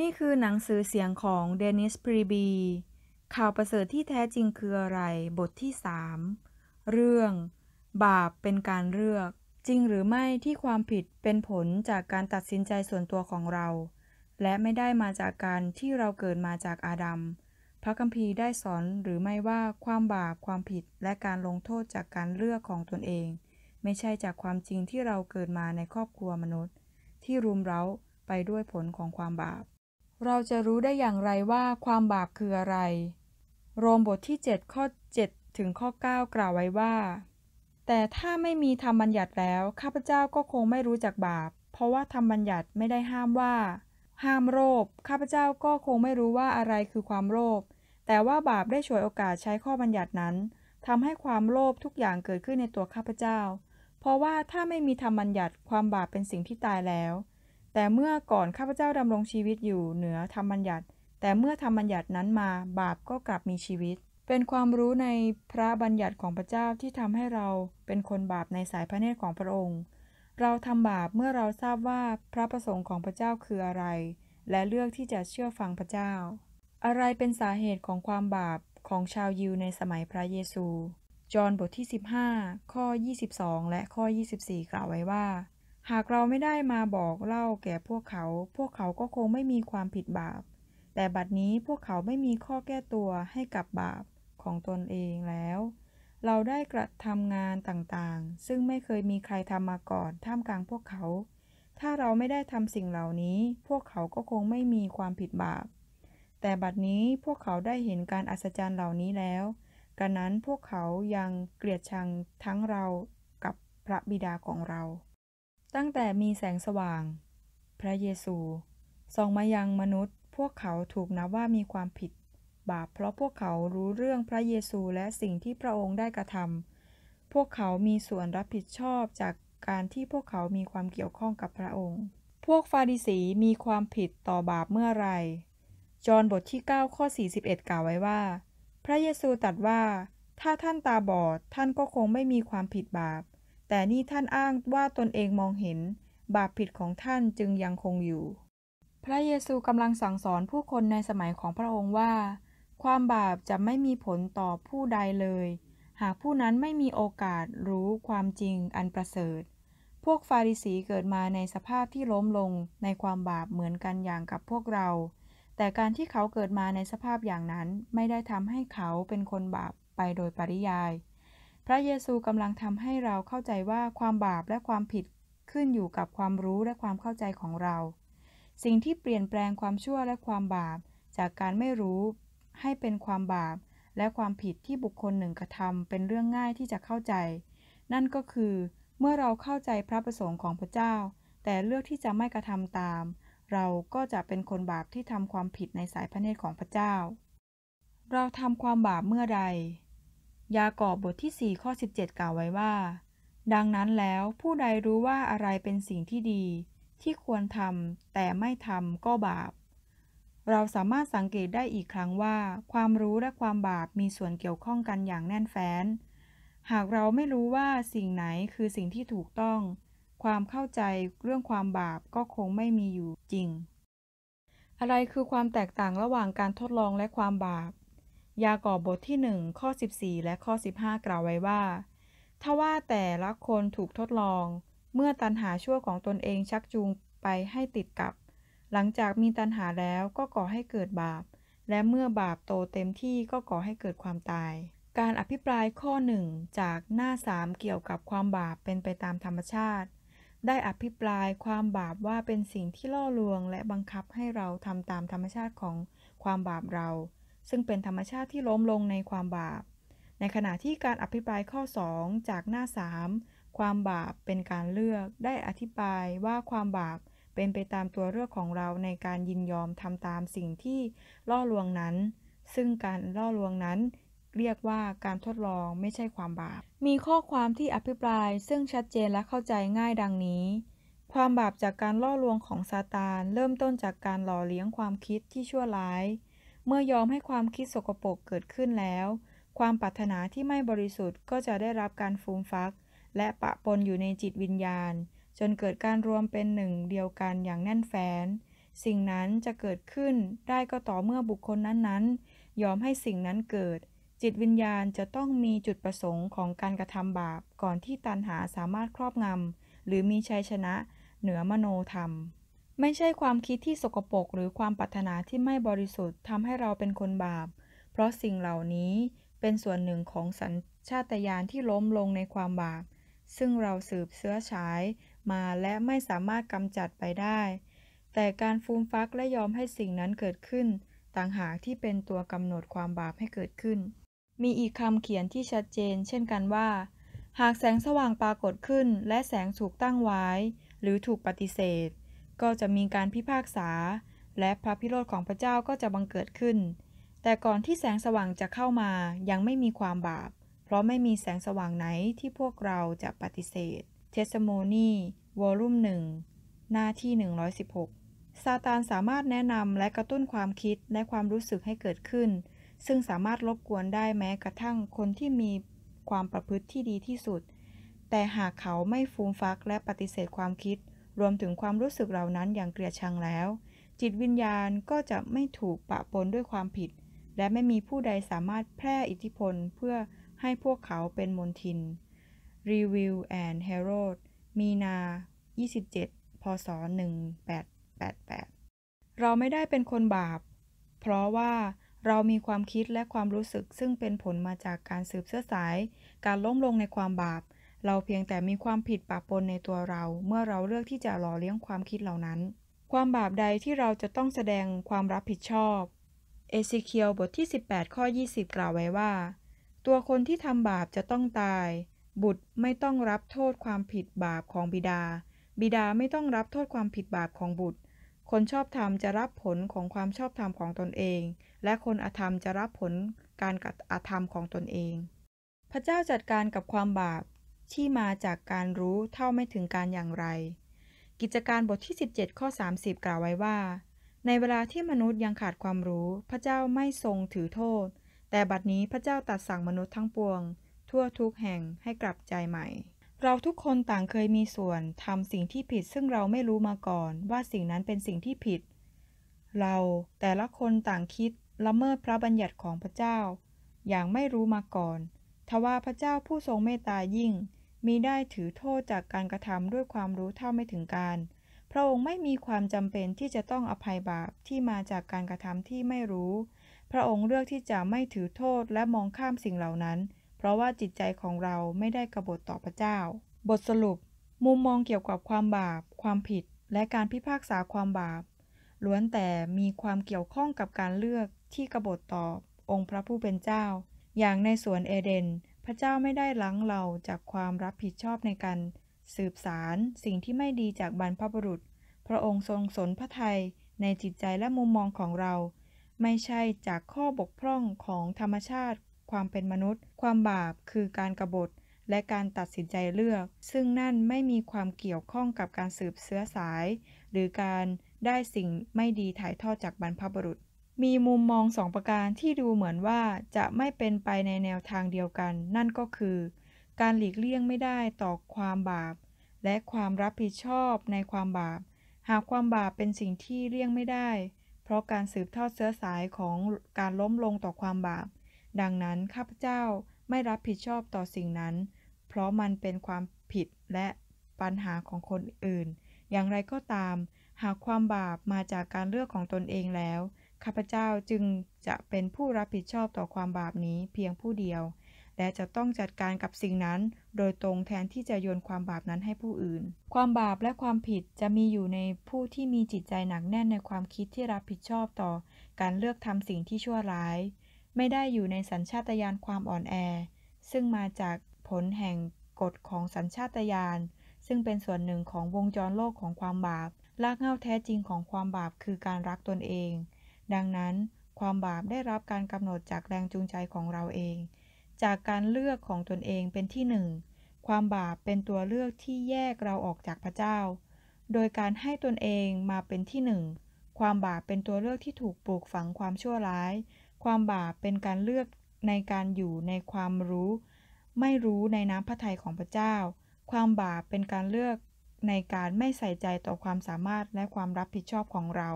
นี่คือหนังสือเสียงของเดนิสพรีบี ข่าวประเสริฐที่แท้จริงคืออะไร บทที่ 3 เรื่อง บาปเป็นการเลือก จริงหรือไม่ที่ความผิดเป็นผลจากการตัดสินใจส่วนตัวของเรา และไม่ได้มาจากการที่เราเกิดมาจากอาดัมพระคัมภีร์ได้สอนหรือไม่ว่าความบาปความผิดและการลงโทษจากการเลือกของตนเอง ไม่ใช่จากความจริงที่เราเกิดมาในครอบครัวมนุษย์ ที่รุมเร้าไปด้วยผลของความบาปเราจะรู้ได้อย่างไรว่าความบาปคืออะไร โรมบทที่7ข้อ7 ถึงข้อ 9 กล่าวไว้ว่า แต่ถ้าไม่มีธรรมบัญญัติแล้วข้าพเจ้าก็คงไม่รู้จักบาป เพราะว่าธรรมบัญญัติไม่ได้ห้ามว่า ห้ามโลภ ข้าพเจ้าก็คงไม่รู้ว่าอะไรคือความโลภ แต่ว่าบาปได้ฉวยโอกาสใช้ข้อบัญญัตินั้นทำให้ความโลภทุกอย่างเกิดขึ้นในตัวข้าพเจ้า เพราะว่าถ้าไม่มีธรรมบัญญัติความบาปเป็นสิ่งที่ตายแล้วแต่เมื่อก่อนข้าพเจ้าดำรงชีวิตอยู่เหนือธรรมบัญญัติ แต่เมื่อธรรมบัญญัตินั้นมาบาปก็กลับมีชีวิต เป็นความรู้ในพระบัญญัติของพระเจ้าที่ทำให้เราเป็นคนบาปในสายพระเนตรของพระองค์ เราทำบาปเมื่อเราทราบว่าพระประสงค์ของพระเจ้าคืออะไร และเลือกที่จะเชื่อฟังพระเจ้า อะไรเป็นสาเหตุของความบาปของชาวยิวในสมัยพระเยซูจอห์นบทที่ 15 ข้อ 22 และข้อ 24 กล่าวไว้ว่าหากเราไม่ได้มาบอกเล่าแก่พวกเขา พวกเขาก็คงไม่มีความผิดบาป แต่บัดนี้พวกเขาไม่มีข้อแก้ตัวให้กับบาปของตนเองแล้ว เราได้กระทำงานต่างๆ ซึ่งไม่เคยมีใครทำมาก่อนท่ามกลางพวกเขา ถ้าเราไม่ได้ทำสิ่งเหล่านี้ พวกเขาก็คงไม่มีความผิดบาป แต่บัดนี้พวกเขาได้เห็นการอัศจรรย์เหล่านี้แล้ว กระนั้นพวกเขายังเกลียดชังทั้งเรา กับพระบิดาของเราตั้งแต่มีแสงสว่าง พระเยซูส่องมายังมนุษย์ พวกเขาถูกนับว่ามีความผิดบาป เพราะพวกเขารู้เรื่องพระเยซูและสิ่งที่พระองค์ได้กระทำ พวกเขามีส่วนรับผิดชอบจากการที่พวกเขามีความเกี่ยวข้องกับพระองค์ พวกฟาริสีมีความผิดต่อบาปเมื่อไรจอห์นบทที่ 9 ข้อ 41 กล่าวไว้ว่า พระเยซูตรัสว่า ถ้าท่านตาบอด ท่านก็คงไม่มีความผิดบาปแต่นี่ท่านอ้างว่าตนเองมองเห็น บาปผิดของท่านจึงยังคงอยู่ พระเยซูกำลังสั่งสอนผู้คนในสมัยของพระองค์ว่า ความบาปจะไม่มีผลต่อผู้ใดเลย หากผู้นั้นไม่มีโอกาสรู้ความจริงอันประเสริฐ พวกฟาริสีเกิดมาในสภาพที่ล้มลงในความบาปเหมือนกันอย่างกับพวกเรา แต่การที่เขาเกิดมาในสภาพอย่างนั้นไม่ได้ทำให้เขาเป็นคนบาปไปโดยปริยายพระเยซูกำลังทำให้เราเข้าใจว่าความบาปและความผิดขึ้นอยู่กับความรู้และความเข้าใจของเรา สิ่งที่เปลี่ยนแปลงความชั่วและความบาปจากการไม่รู้ให้เป็นความบาปและความผิดที่บุคคลหนึ่งกระทำเป็นเรื่องง่ายที่จะเข้าใจ นั่นก็คือเมื่อเราเข้าใจพระประสงค์ของพระเจ้า แต่เลือกที่จะไม่กระทำตาม เราก็จะเป็นคนบาปที่ทำความผิดในสายพระเนตรของพระเจ้า เราทำความบาปเมื่อใดยากอบบทที่ 4 ข้อ 17 กล่าวไว้ว่า ดังนั้นแล้วผู้ใดรู้ว่าอะไรเป็นสิ่งที่ดีที่ควรทำแต่ไม่ทำก็บาป เราสามารถสังเกตได้อีกครั้งว่า ความรู้และความบาปมีส่วนเกี่ยวข้องกันอย่างแน่นแฟ้น หากเราไม่รู้ว่าสิ่งไหนคือสิ่งที่ถูกต้อง ความเข้าใจเรื่องความบาปก็คงไม่มีอยู่จริง อะไรคือความแตกต่างระหว่างการทดลองและความบาปยากอบบทที่1ข้อ 14 และข้อ 15 กล่าวไว้ว่าทว่าแต่ละคนถูกทดลอง เมื่อตันหาชั่วของตนเองชักจูงไปให้ติดกับ หลังจากมีตันหาแล้วก็ก่อให้เกิดบาป และเมื่อบาปโตเต็มที่ก็ก่อให้เกิดความตาย การอภิปรายข้อหนึ่งจากหน้าสามเกี่ยวกับความบาปเป็นไปตามธรรมชาติ ได้อภิปรายความบาปว่าเป็นสิ่งที่ล่อลวงและบังคับให้เราทำตามธรรมชาติของความบาปเราซึ่งเป็นธรรมชาติที่ล้มลงในความบาป ในขณะที่การอภิปรายข้อ 2 จากหน้า 3 ความบาปเป็นการเลือกได้อธิบายว่าความบาปเป็นไปตามตัวเลือกของเราในการยินยอมทำตามสิ่งที่ ล่อลวงนั้น ซึ่งการล่อลวงนั้น เรียกว่าการทดลองไม่ใช่ความบาป มีข้อความที่อภิปรายซึ่งชัดเจนและเข้าใจง่ายดังนี้ ความบาปจากการล่อลวงของซาตาน เริ่มต้นจากการหล่อเลี้ยงความคิดที่ชั่วร้ายเมื่อยอมให้ความคิดสกปรกเกิดขึ้นแล้ว ความปรารถนาที่ไม่บริสุทธิ์ก็จะได้รับการฟูมฟัก และปะปนอยู่ในจิตวิญญาณ จนเกิดการรวมเป็นหนึ่งเดียวกันอย่างแน่นแฟ้น สิ่งนั้นจะเกิดขึ้นได้ก็ต่อเมื่อบุคคลนั้นๆ ยอมให้สิ่งนั้นเกิด จิตวิญญาณจะต้องมีจุดประสงค์ของการกระทำบาปก่อนที่ตันหาสามารถครอบงำหรือมีชัยชนะเหนือมโนธรรมไม่ใช่ความคิดที่สกปรกหรือความปรารถนาที่ไม่บริสุทธิ์ทำให้เราเป็นคนบาป เพราะสิ่งเหล่านี้เป็นส่วนหนึ่งของสัญชาตญาณที่ล้มลงในความบาป ซึ่งเราสืบเสื้อฉายมาและไม่สามารถกำจัดไปได้ แต่การฟูมฟักและยอมให้สิ่งนั้นเกิดขึ้นต่างหากที่เป็นตัวกำหนดความบาปให้เกิดขึ้น มีอีกคำเขียนที่ชัดเจนเช่นกันว่า หากแสงสว่างปรากฏขึ้นและแสงถูกตั้งไว้หรือถูกปฏิเสธก็จะมีการพิพากษา และพระพิโรธของพระเจ้าก็จะบังเกิดขึ้น แต่ก่อนที่แสงสว่างจะเข้ามายังไม่มีความบาป เพราะไม่มีแสงสว่างไหนที่พวกเราจะปฏิเสธเทสโมนีวอลุ่มหนึ่งหน้าที่ 116ซาตานสามารถแนะนำและกระตุ้นความคิดและความรู้สึกให้เกิดขึ้น ซึ่งสามารถรบกวนได้แม้กระทั่งคนที่มีความประพฤติที่ดีที่สุด แต่หากเขาไม่ฟูมฟักและปฏิเสธความคิดรวมถึงความรู้สึกเหล่านั้นอย่างเกลียดชังแล้ว จิตวิญญาณก็จะไม่ถูกปะปนด้วยความผิด และไม่มีผู้ใดสามารถแพร่อิทธิพลเพื่อให้พวกเขาเป็นมนทิน Review and Herald มีนา 27 พศ 1888 เราไม่ได้เป็นคนบาป เพราะว่าเรามีความคิดและความรู้สึกซึ่งเป็นผลมาจากการสืบเสื้อสาย การล้มลงในความบาปเราเพียงแต่มีความผิดปะปนในตัวเราเมื่อเราเลือกที่จะหล่อเลี้ยงความคิดเหล่านั้น ความบาปใดที่เราจะต้องแสดงความรับผิดชอบ เอซิเคียวบทที่ 18ข้อ20 กล่าวไว้ว่า ตัวคนที่ทำบาปจะต้องตาย บุตรไม่ต้องรับโทษความผิดบาปของบิดา บิดาไม่ต้องรับโทษความผิดบาปของบุตร คนชอบธรรมจะรับผลของความชอบธรรมของตนเอง และคนอธรรมจะรับผลการกระทำของตนเอง พระเจ้าจัดการกับความบาปที่มาจากการรู้เท่าไม่ถึงการอย่างไร กิจการบทที่ 17ข้อ30 กล่าวไว้ว่า ในเวลาที่มนุษย์ยังขาดความรู้ พระเจ้าไม่ทรงถือโทษ แต่บัดนี้พระเจ้าตัดสั่งมนุษย์ทั้งปวง ทั่วทุกแห่งให้กลับใจใหม่ เราทุกคนต่างเคยมีส่วนทำสิ่งที่ผิดซึ่งเราไม่รู้มาก่อน ว่าสิ่งนั้นเป็นสิ่งที่ผิด เราแต่ละคนต่างคิดละเมิดพระบัญญัติของพระเจ้า อย่างไม่รู้มาก่อน ทว่าพระเจ้าผู้ทรงเมตตายิ่งมิได้ถือโทษจากการกระทำด้วยความรู้เท่าไม่ถึงการ พระองค์ไม่มีความจำเป็นที่จะต้องอภัยบาปที่มาจากการกระทำที่ไม่รู้ พระองค์เลือกที่จะไม่ถือโทษและมองข้ามสิ่งเหล่านั้น เพราะว่าจิตใจของเราไม่ได้กบฏต่อพระเจ้า บทสรุป มุมมองเกี่ยวกับความบาป ความผิด และการพิพากษาความบาป ล้วนแต่มีความเกี่ยวข้องกับการเลือกที่กบฏต่อองค์พระผู้เป็นเจ้า อย่างในสวนเอเดนพระเจ้าไม่ได้ล้างเราจากความรับผิดชอบในการสืบสารสิ่งที่ไม่ดีจากบรรพบุรุษ พระองค์ทรงสนพระทัยในจิตใจและมุมมองของเรา ไม่ใช่จากข้อบกพร่องของธรรมชาติความเป็นมนุษย์ ความบาปคือการกรบฏและการตัดสินใจเลือก ซึ่งนั่นไม่มีความเกี่ยวข้องกับการสืบเสื้อสาย หรือการได้สิ่งไม่ดีถ่ายทอดจากบรรพบุรุษมีมุมมองสองประการที่ดูเหมือนว่าจะไม่เป็นไปในแนวทางเดียวกัน นั่นก็คือ การหลีกเลี่ยงไม่ได้ต่อความบาป และความรับผิดชอบในความบาป หากความบาปเป็นสิ่งที่เลี่ยงไม่ได้ เพราะการสืบทอดเสื้อสายของการล้มลงต่อความบาป ดังนั้นข้าพเจ้าไม่รับผิดชอบต่อสิ่งนั้น เพราะมันเป็นความผิดและปัญหาของคนอื่น อย่างไรก็ตาม หากความบาปมาจากการเลือกของตนเองแล้วข้าพเจ้าจึงจะเป็นผู้รับผิดชอบต่อความบาปนี้เพียงผู้เดียว และจะต้องจัดการกับสิ่งนั้นโดยตรงแทนที่จะโยนความบาปนั้นให้ผู้อื่น ความบาปและความผิดจะมีอยู่ในผู้ที่มีจิตใจหนักแน่นในความคิดที่รับผิดชอบต่อการเลือกทำสิ่งที่ชั่วร้าย ไม่ได้อยู่ในสัญชาตญาณความอ่อนแอ ซึ่งมาจากผลแห่งกฎของสัญชาตญาณซึ่งเป็นส่วนหนึ่งของวงจรโลกของความบาป ลากเหง้าแท้จริงของความบาปคือการรักตนเองดังนั้นความบาปได้รับการกำหนดจากแรงจูงใจของเราเอง จากการเลือกของตนเองเป็นที่หนึ่งความบาปเป็นตัวเลือกที่แยกเราออกจากพระเจ้า โดยการให้ตนเองมาเป็นที่หนึ่งความบาปเป็นตัวเลือกที่ถูกปลูกฝังความชั่วร้าย ความบาปเป็นการเลือกในการอยู่ในความรู้ ไม่รู้ในน้ำพระทัยของพระเจ้า ความบาปเป็นการเลือกในการไม่ใส่ใจต่อความสามารถและความรับผิดชอบของเรา